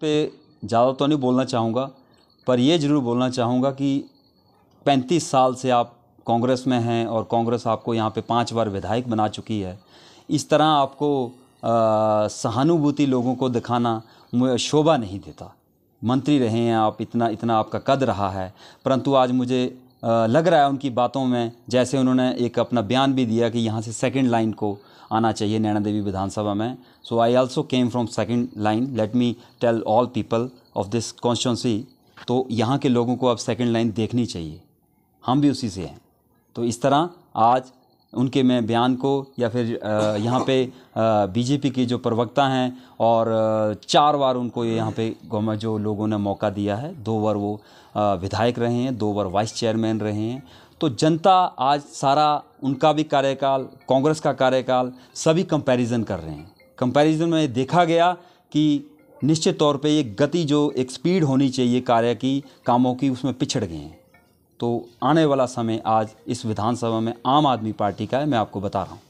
पे ज़्यादा तो नहीं बोलना चाहूँगा पर ये ज़रूर बोलना चाहूँगा कि पैंतीस साल से आप कांग्रेस में हैं और कांग्रेस आपको यहाँ पे पांच बार विधायक बना चुकी है इस तरह आपको सहानुभूति लोगों को दिखाना शोभा नहीं देता मंत्री रहे हैं आप इतना इतना आपका कद रहा है परंतु आज मुझे लग रहा है उनकी बातों में जैसे उन्होंने एक अपना बयान भी दिया कि यहाँ से सेकंड लाइन को आना चाहिए नैना देवी विधानसभा में so I also came from second line let me tell all people of this constituency तो यहाँ के लोगों को अब सेकंड लाइन देखनी चाहिए हम भी उसी से हैं तो इस तरह आज उनके मैं बयान को या फिर यहाँ पे बीजेपी के जो प्रवक्ता हैं और चार बार उनको यहाँ पे गवर्नमेंट जो लोगों ने मौका दिया है दो बार वो विधायक रहे हैं दो बार वाइस चेयरमैन रहे हैं तो जनता आज सारा उनका भी कार्यकाल कांग्रेस का कार्यकाल सभी कंपैरिजन कर रहे हैं कंपैरिजन में देखा गया कि निश्चित तौर पे ये गति जो एक स्पीड होनी चाहिए कार्य की कामों की उसमें पिछड़ गए हैं तो आने वाला समय आज इस विधानसभा में आम आदमी पार्टी का है मैं आपको बता रहा हूँ